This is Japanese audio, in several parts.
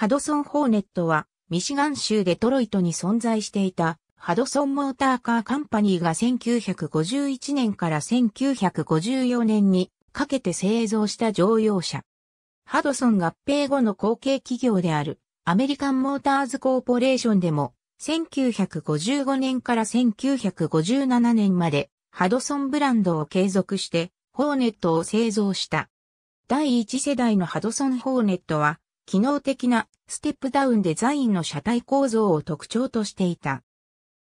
ハドソン・ホーネットは、ミシガン州デトロイトに存在していた、ハドソン・モーターカー・カンパニーが1951年から1954年にかけて製造した乗用車。ハドソン合併後の後継企業である、アメリカン・モーターズ・コーポレーションでも、1955年から1957年まで、ハドソンブランドを継続して、ホーネットを製造した。第一世代のハドソン・ホーネットは、機能的なステップダウンデザインの車体構造を特徴としていた。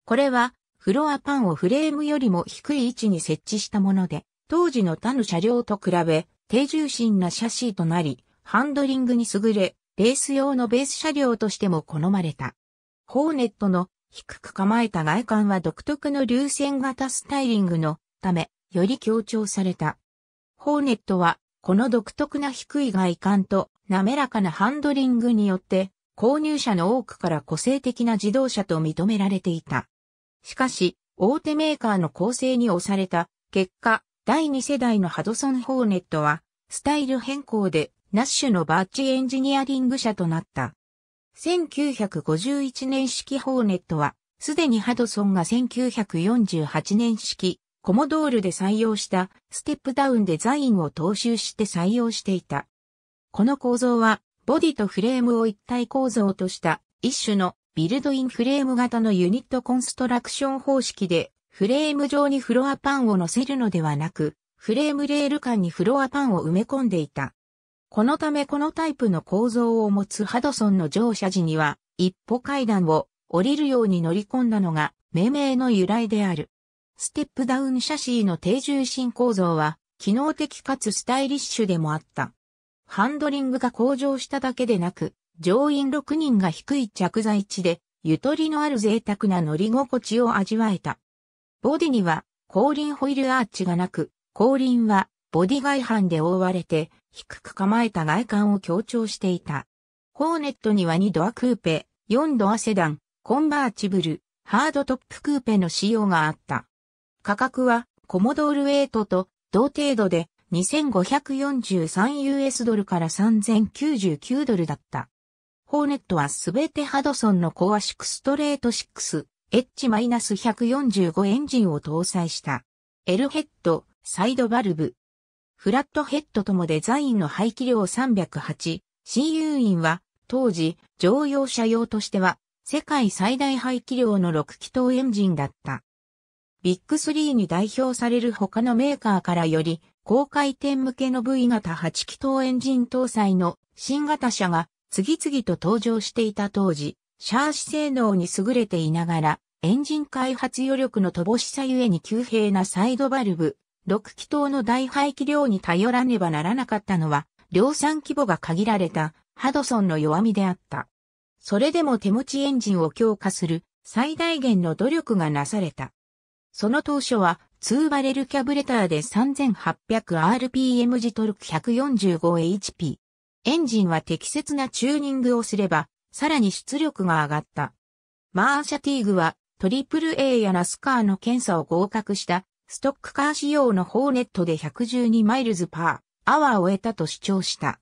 これはフロアパンをフレームよりも低い位置に設置したもので、当時の他の車両と比べ低重心なシャシーとなり、ハンドリングに優れ、レース用のベース車両としても好まれた。ホーネットの低く構えた外観は独特の流線型スタイリングのため、より強調された。ホーネットはこの独特な低い外観と滑らかなハンドリングによって、購入者の多くから個性的な自動車と認められていた。しかし、大手メーカーの構成に押された結果、第2世代のハドソン・ホーネットは、スタイル変更でナッシュのバーチエンジニアリング車となった。1951年式ホーネットは、すでにハドソンが1948年式コモドールで採用したステップダウンデザインを踏襲して採用していた。この構造はボディとフレームを一体構造とした一種のビルドインフレーム型のユニットコンストラクション方式でフレーム上にフロアパンを乗せるのではなくフレームレール間にフロアパンを埋め込んでいた。このためこのタイプの構造を持つハドソンの乗車時には一歩階段を降りるように乗り込んだのが命名の由来である。ステップダウンシャシーの低重心構造は、機能的かつスタイリッシュでもあった。ハンドリングが向上しただけでなく、乗員6人が低い着座位置で、ゆとりのある贅沢な乗り心地を味わえた。ボディには、後輪ホイールアーチがなく、後輪は、ボディ外反で覆われて、低く構えた外観を強調していた。ホーネットには2ドアクーペ、4ドアセダン、コンバーチブル、ハードトップクーペの仕様があった。価格はコモドールウェイトと同程度で 2543US ドルから3099ドルだった。ホーネットはすべてハドソンのコアシクストレート 6H-145 エンジンを搭載した。L ヘッド、サイドバルブ。フラットヘッドともデザインの排気量3 0 8新遊員は当時乗用車用としては世界最大排気量の6気筒エンジンだった。ビッグスリーに代表される他のメーカーからより、高回転向けの V 型8気筒エンジン搭載の新型車が次々と登場していた当時、シャーシ性能に優れていながら、エンジン開発余力の乏しさゆえに急平なサイドバルブ、6気筒の大排気量に頼らねばならなかったのは、量産規模が限られたハドソンの弱みであった。それでも手持ちエンジンを強化する最大限の努力がなされた。その当初は2バレルキャブレターで 3800rpm 時トルク 145hp。エンジンは適切なチューニングをすれば、さらに出力が上がった。マーシャティーグは、トリプル a やナスカーの検査を合格した、ストックカー仕様のホーネットで112マイルズパー、アワーを得たと主張した。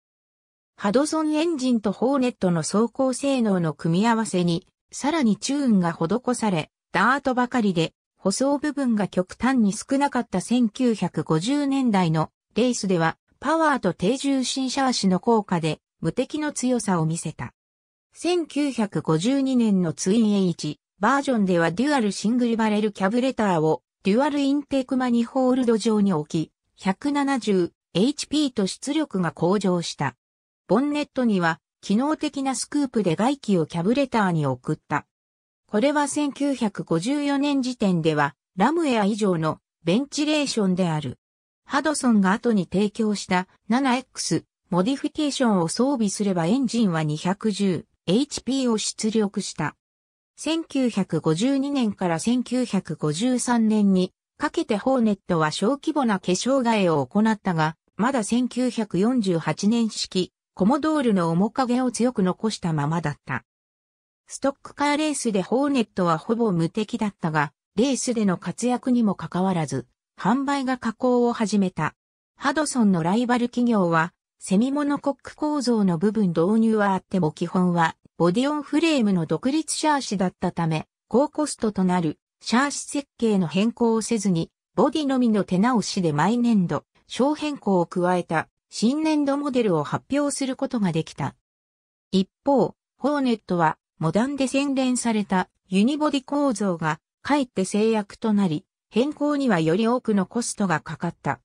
ハドソンエンジンとホーネットの走行性能の組み合わせに、さらにチューンが施され、ダートばかりで舗装部分が極端に少なかった1950年代のレースでは、パワーと低重心シャーシの効果で無敵の強さを見せた。1952年のツインエイチバージョンではデュアルシングルバレルキャブレターをデュアルインテークマニホールド上に置き、170HP と出力が向上した。ボンネットには機能的なスクープで外気をキャブレターに送った。これは1954年時点ではラムエア以上のベンチレーションである。ハドソンが後に提供した 7X モディフィケーションを装備すればエンジンは 210HP を出力した。1952年から1953年にかけてホーネットは小規模な化粧替えを行ったが、まだ1948年式コモドールの面影を強く残したままだった。ストックカーレースでホーネットはほぼ無敵だったが、レースでの活躍にもかかわらず、販売が加工を始めた。ハドソンのライバル企業は、セミモノコック構造の部分導入はあっても基本は、ボディオンフレームの独立シャーシだったため、高コストとなるシャーシ設計の変更をせずに、ボディのみの手直しで毎年度、小変更を加えた新年度モデルを発表することができた。一方、ホーネットはモダンで洗練されたユニボディ構造がかえって制約となり、変更にはより多くのコストがかかった。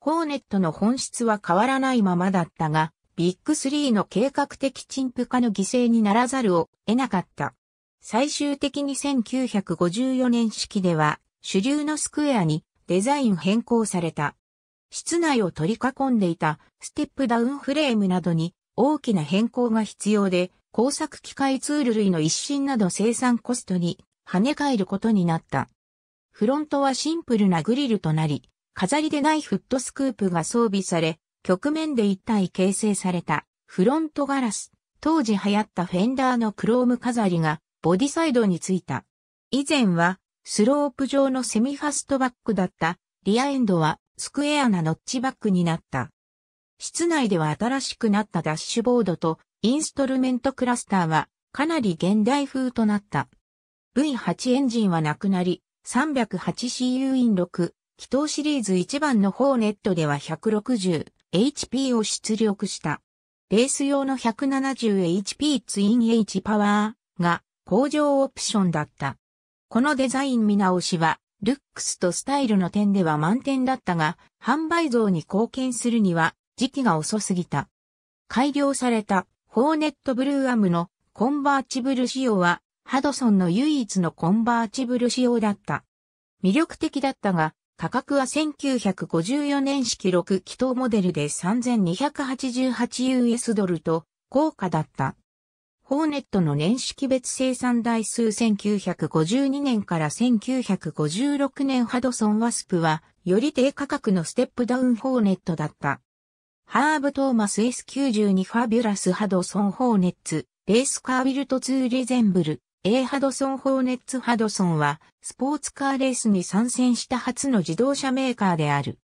ホーネットの本質は変わらないままだったが、ビッグ3の計画的陳腐化の犠牲にならざるを得なかった。最終的に1954年式では、主流のスクエアにデザイン変更された。室内を取り囲んでいたステップダウンフレームなどに大きな変更が必要で、工作機械ツール類の一新など生産コストに跳ね返ることになった。フロントはシンプルなグリルとなり、飾りでないフットスクープが装備され、局面で一体形成されたフロントガラス、当時流行ったフェンダーのクローム飾りがボディサイドについた。以前はスロープ状のセミファストバックだったリアエンドはスクエアなノッチバックになった。室内では新しくなったダッシュボードとインストルメントクラスターはかなり現代風となった。V8 エンジンはなくなり、308CU イン6、気筒シリーズ1番のホーネットでは 160HP を出力した。レース用の 170HP ツイン H パワーが工場オプションだった。このデザイン見直しは、ルックスとスタイルの点では満点だったが、販売増に貢献するには時期が遅すぎた。改良されたホーネットブルーアムのコンバーチブル仕様は、ハドソンの唯一のコンバーチブル仕様だった。魅力的だったが、価格は1954年式6気筒モデルで 3288US ドルと高価だった。ホーネットの年式別生産台数1952年から1956年ハドソンワスプは、より低価格のステップダウンホーネットだった。ハーブ・トーマス S92 ファビュラス・ハドソン・ホーネッツ、レースカー・ビルト・ツーリゼンブル、A ハドソン・ホーネッツ・ハドソンは、スポーツカーレースに参戦した初の自動車メーカーである。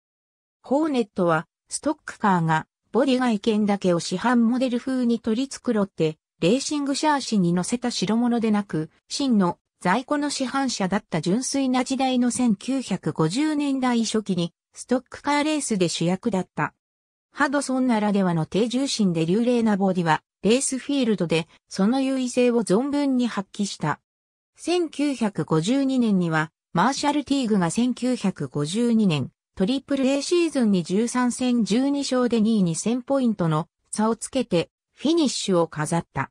ホーネットは、ストックカーが、ボディ外見だけを市販モデル風に取り繕って、レーシングシャーシに乗せた代物でなく、真の在庫の市販車だった純粋な時代の1950年代初期に、ストックカーレースで主役だった。ハドソンならではの低重心で流麗なボディは、レースフィールドで、その優位性を存分に発揮した。1952年には、マーシャル・ティーグが1952年、トリプル A シーズンに13戦12勝で2位に1000ポイントの差をつけて、フィニッシュを飾った。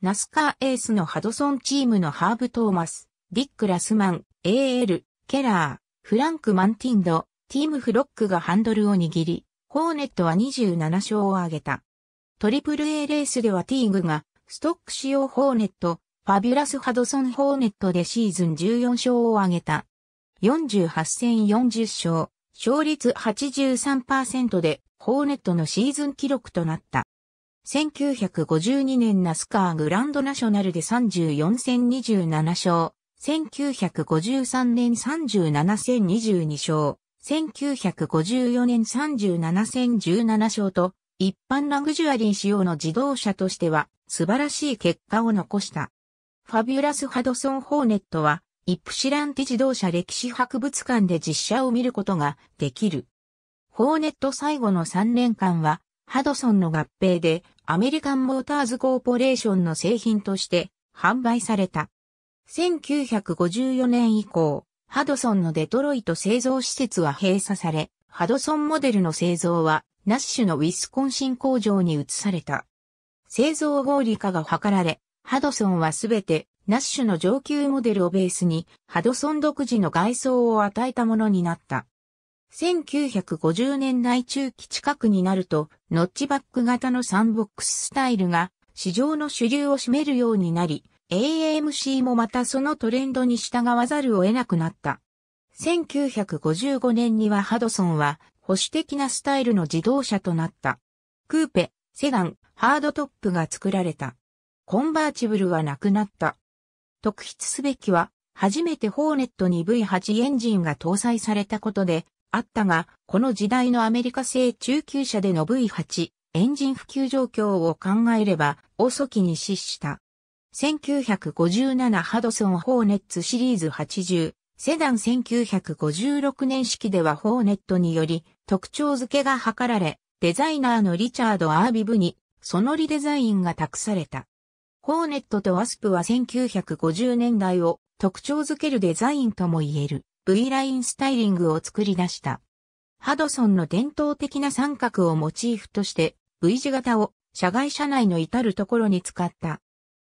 ナスカーエースのハドソンチームのハーブ・トーマス、ディック・ラスマン、AL、ケラー、フランク・マンティンド、ティーム・フロックがハンドルを握り、ホーネットは27勝を挙げた。トリプル A レースではティーグが、ストック仕様ホーネット、ファビュラスハドソンホーネットでシーズン14勝を挙げた。48戦40勝、勝率83%でホーネットのシーズン記録となった。1952年ナスカーグランドナショナルで34戦27勝、1953年37戦22勝、1954年37戦17勝と、一般ラグジュアリー仕様の自動車としては素晴らしい結果を残した。ファビュラスハドソン・ホーネットは、イプシランテ自動車歴史博物館で実車を見ることができる。ホーネット最後の3年間は、ハドソンの合併でアメリカンモーターズコーポレーションの製品として販売された。1954年以降、ハドソンのデトロイト製造施設は閉鎖され、ハドソンモデルの製造はナッシュのウィスコンシン工場に移された。製造合理化が図られ、ハドソンはすべてナッシュの上級モデルをベースにハドソン独自の外装を与えたものになった。1950年代中期近くになると、ノッチバック型のサンボックススタイルが市場の主流を占めるようになり、AMC もまたそのトレンドに従わざるを得なくなった。1955年にはハドソンは保守的なスタイルの自動車となった。クーペ、セダン、ハードトップが作られた。コンバーチブルはなくなった。特筆すべきは、初めてホーネットに V8 エンジンが搭載されたことで、あったが、この時代のアメリカ製中級車での V8 エンジン普及状況を考えれば、遅きに失した。1957ハドソン・ホーネッツシリーズ80、セダン1956年式ではホーネットにより特徴付けが図られ、デザイナーのリチャード・アービブにそのリデザインが託された。ホーネットとワスプは1950年代を特徴づけるデザインとも言える V ラインスタイリングを作り出した。ハドソンの伝統的な三角をモチーフとして V 字型を社外社内の至るところに使った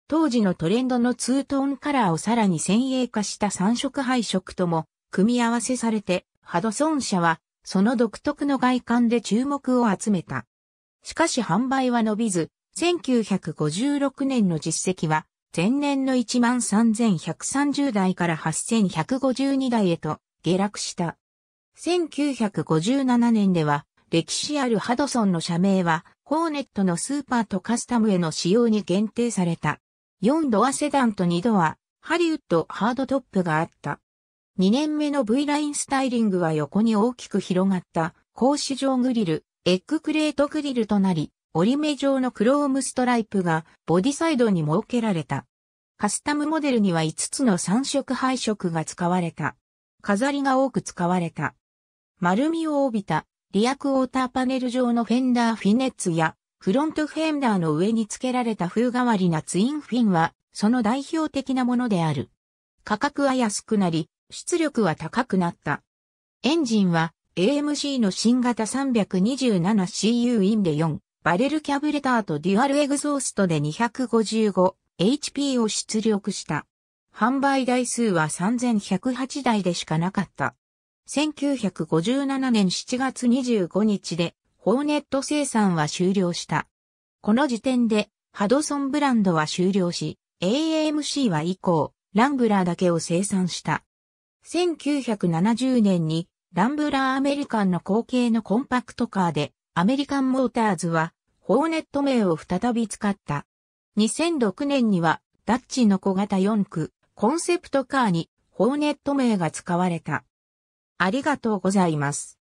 当時のトレンドのツートーンカラーをさらに先鋭化した三色配色とも組み合わせされて、ハドソン社はその独特の外観で注目を集めた。しかし販売は伸びず、1956年の実績は前年の13,130台から8,152台へと下落した。1957年では歴史あるハドソンの社名はホーネットのスーパーとカスタムへの使用に限定された。4ドアセダンと2ドア、ハリウッドハードトップがあった。2年目の V ラインスタイリングは横に大きく広がった格子状グリル、エッグクレートグリルとなり、折り目状のクロームストライプがボディサイドに設けられた。カスタムモデルには5つの3色配色が使われた。飾りが多く使われた。丸みを帯びた、リアクオーターパネル状のフェンダーフィネッツやフロントフェンダーの上に付けられた風変わりなツインフィンは、その代表的なものである。価格は安くなり、出力は高くなった。エンジンは AMG の新型 327CU インで4、バレルキャブレターとデュアルエグゾーストで 255HP を出力した。販売台数は3108台でしかなかった。1957年7月25日でホーネット生産は終了した。この時点で、ハドソンブランドは終了し、a m c は以降、ランブラーだけを生産した。1970年に、ランブラーアメリカンの後継のコンパクトカーで、アメリカンモーターズは、ホーネット名を再び使った。2006年には、ダッチの小型4区、コンセプトカーに、ホーネット名が使われた。ありがとうございます。